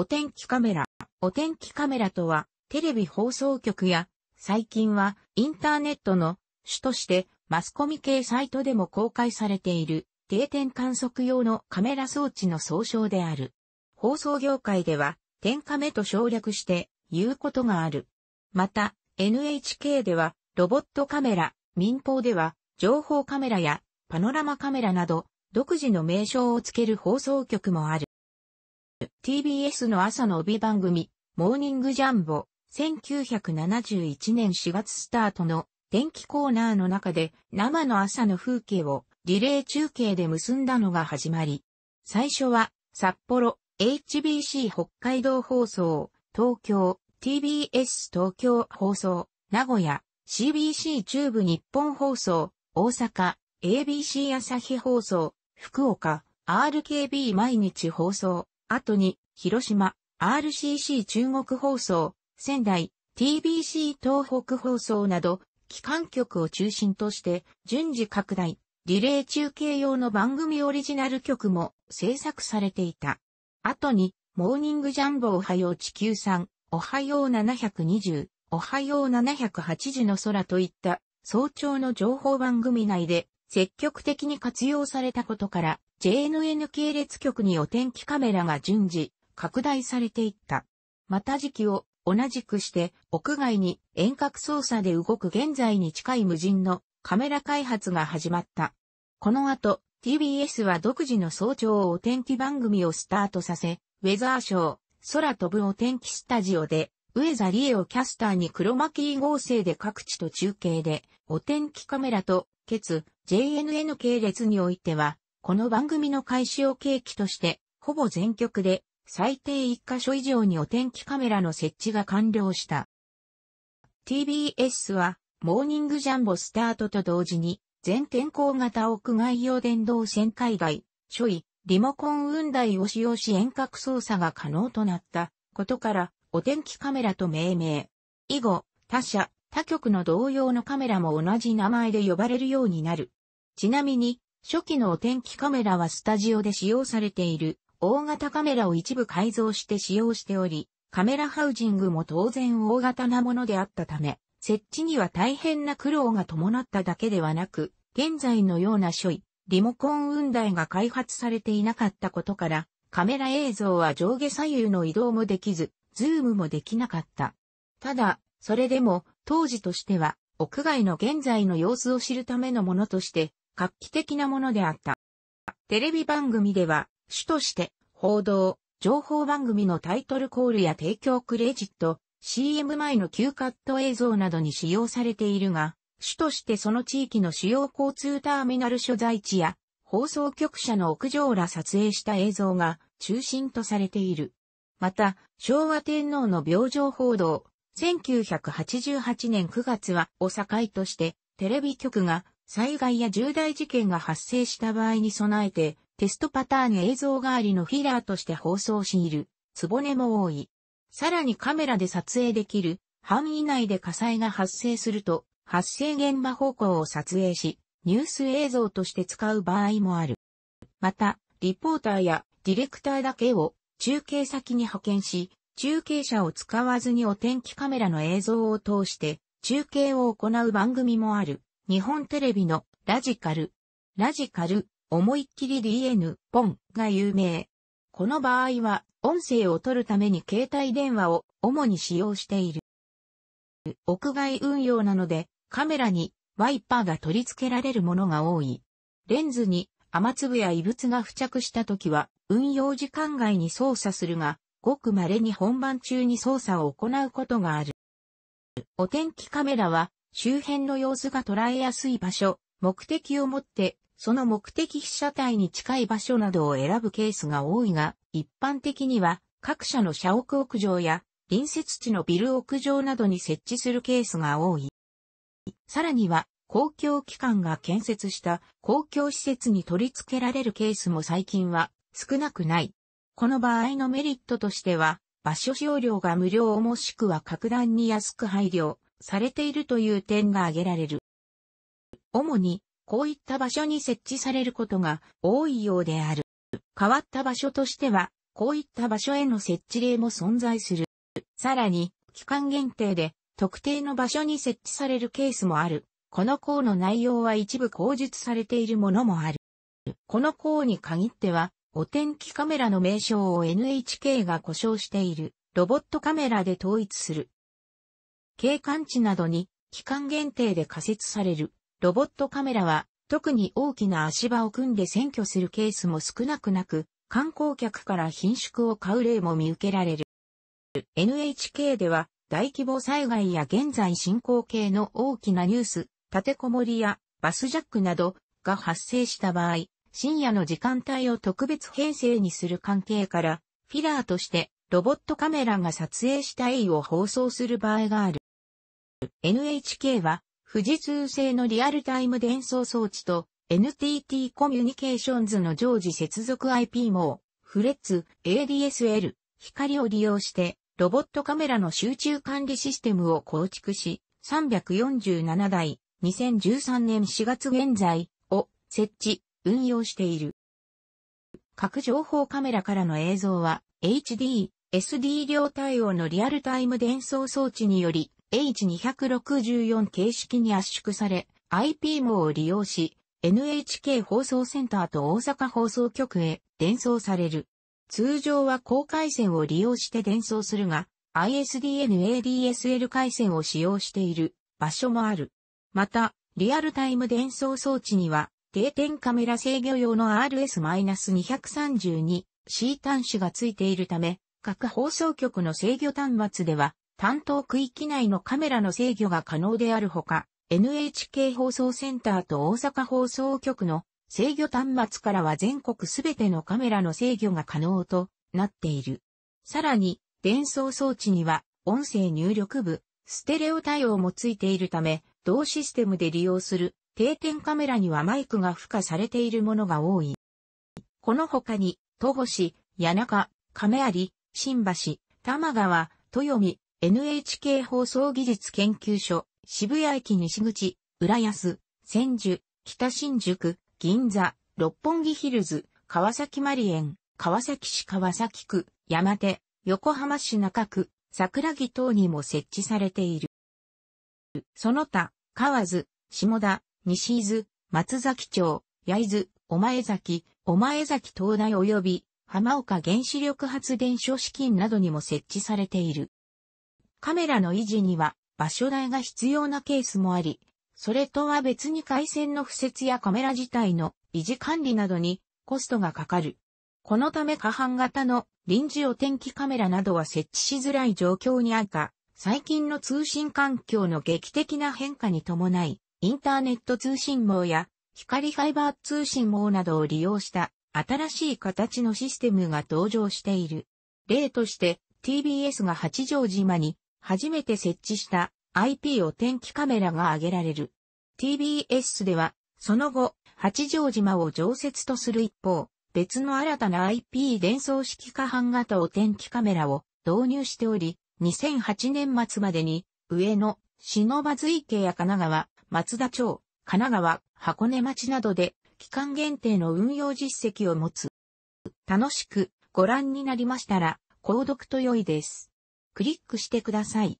お天気カメラ。お天気カメラとは、テレビ放送局や、最近はインターネットの主としてマスコミ系サイトでも公開されている定点観測用のカメラ装置の総称である。放送業界では、点カメと省略して言うことがある。また、NHK ではロボットカメラ、民放では情報カメラやパノラマカメラなど独自の名称をつける放送局もある。TBS の朝の帯番組、モーニングジャンボ、1971年4月スタートの天気コーナーの中で生の朝の風景をリレー中継で結んだのが始まり、最初は札幌 HBC 北海道放送、東京 TBS 東京放送、名古屋 CBC 中部日本放送、大阪 ABC 朝日放送、福岡 RKB 毎日放送、後に、広島、RCC 中国放送、仙台、TBC 東北放送など、機関局を中心として、順次拡大、リレー中継用の番組オリジナル曲も制作されていた。後に、モーニングジャンボおはよう地球さん、おはよう720、おはよう708時の空といった、早朝の情報番組内で、積極的に活用されたことから、JNN 系列局にお天気カメラが順次、拡大されていった。また時期を同じくして、屋外に遠隔操作で動く現在に近い無人のカメラ開発が始まった。この後、TBS は独自の早朝お天気番組をスタートさせ、ウェザーショー、空飛ぶお天気スタジオで、上ザリエをキャスターに黒巻合成で各地と中継で、お天気カメラと、ケツ、JNN 系列においては、この番組の開始を契機として、ほぼ全局で、最低1箇所以上にお天気カメラの設置が完了した。TBS は、モーニングジャンボスタートと同時に、全天候型屋外用電動旋回外、処理、リモコン運台を使用し遠隔操作が可能となったことから、お天気カメラと命名。以後、他社、他局の同様のカメラも同じ名前で呼ばれるようになる。ちなみに、初期のお天気カメラはスタジオで使用されている大型カメラを一部改造して使用しており、カメラハウジングも当然大型なものであったため、設置には大変な苦労が伴っただけではなく、現在のような処理、リモコン雲台が開発されていなかったことから、カメラ映像は上下左右の移動もできず、ズームもできなかった。ただ、それでも、当時としては、屋外の現在の様子を知るためのものとして、画期的なものであった。テレビ番組では、主として、報道、情報番組のタイトルコールや提供クレジット、CM 前の急カット映像などに使用されているが、主としてその地域の主要交通ターミナル所在地や、放送局舎の屋上ら撮影した映像が中心とされている。また、昭和天皇の病状報道、1988年9月は、お境として、テレビ局が災害や重大事件が発生した場合に備えて、テストパターン映像代わりのフィラーとして放送しいる、つぼねも多い。さらにカメラで撮影できる、範囲内で火災が発生すると、発生現場方向を撮影し、ニュース映像として使う場合もある。また、リポーターやディレクターだけを中継先に派遣し、中継車を使わずにお天気カメラの映像を通して中継を行う番組もある。日本テレビのラジカル。ラジカル、思いっきり DN、ポンが有名。この場合は、音声を取るために携帯電話を主に使用している。屋外運用なので、カメラにワイパーが取り付けられるものが多い。レンズに雨粒や異物が付着した時は、運用時間外に操作するが、ごく稀に本番中に操作を行うことがある。お天気カメラは周辺の様子が捉えやすい場所、目的を持って、その目的被写体に近い場所などを選ぶケースが多いが、一般的には各社の社屋屋上や隣接地のビル屋上などに設置するケースが多い。さらには、公共機関が建設した公共施設に取り付けられるケースも最近は少なくない。この場合のメリットとしては、場所使用料が無料もしくは格段に安く配慮されているという点が挙げられる。主に、こういった場所に設置されることが多いようである。変わった場所としては、こういった場所への設置例も存在する。さらに、期間限定で特定の場所に設置されるケースもある。この項の内容は一部口述されているものもある。この項に限っては、お天気カメラの名称を NHK が故障しているロボットカメラで統一する。景観地などに期間限定で仮設されるロボットカメラは特に大きな足場を組んで占拠するケースも少なくなく観光客から品縮を買う例も見受けられる。NHK では大規模災害や現在進行形の大きなニュース、立てこもりやバスジャックなどが発生した場合、深夜の時間帯を特別編成にする関係から、フィラーとしてロボットカメラが撮影した A を放送する場合がある。NHK は、富士通製のリアルタイム伝送装置と NTT コミュニケーションズの常時接続 IP 網、フレッツ、ADSL、光を利用して、ロボットカメラの集中管理システムを構築し、347台、2013年4月現在を設置、運用している。各情報カメラからの映像は、HD、SD 量対応のリアルタイム伝送装置により、H264 形式に圧縮され、IP 網を利用し、NHK 放送センターと大阪放送局へ伝送される。通常は高回線を利用して伝送するが、ISDN-ADSL 回線を使用している場所もある。また、リアルタイム伝送装置には、定点カメラ制御用の RS-232C 端子がついているため、各放送局の制御端末では、担当区域内のカメラの制御が可能であるほか、NHK 放送センターと大阪放送局の制御端末からは全国すべてのカメラの制御が可能となっている。さらに、伝送装置には音声入力部、ステレオ対応もついているため、同システムで利用する定点カメラにはマイクが付加されているものが多い。この他に、戸越、谷中、亀有、新橋、玉川、豊見、NHK 放送技術研究所、渋谷駅西口、浦安、千住、北新宿、銀座、六本木ヒルズ、川崎マリエン、川崎市川崎区、山手、横浜市中区、桜木等にも設置されている。その他、河津、下田、西伊豆、松崎町、焼津、お前崎、お前崎灯台及び、浜岡原子力発電所資金などにも設置されている。カメラの維持には場所代が必要なケースもあり、それとは別に回線の付設やカメラ自体の維持管理などにコストがかかる。このため下半型の臨時お天気カメラなどは設置しづらい状況にあった最近の通信環境の劇的な変化に伴い、インターネット通信網や光ファイバー通信網などを利用した新しい形のシステムが登場している。例として TBS が八丈島に初めて設置した IP お天気カメラが挙げられる。TBS では、その後、八丈島を常設とする一方、別の新たな IP 伝送式下半型お天気カメラを導入しており、2008年末までに、上野、忍池や神奈川、松田町、神奈川、箱根町などで、期間限定の運用実績を持つ。楽しくご覧になりましたら、購読と良いです。クリックしてください。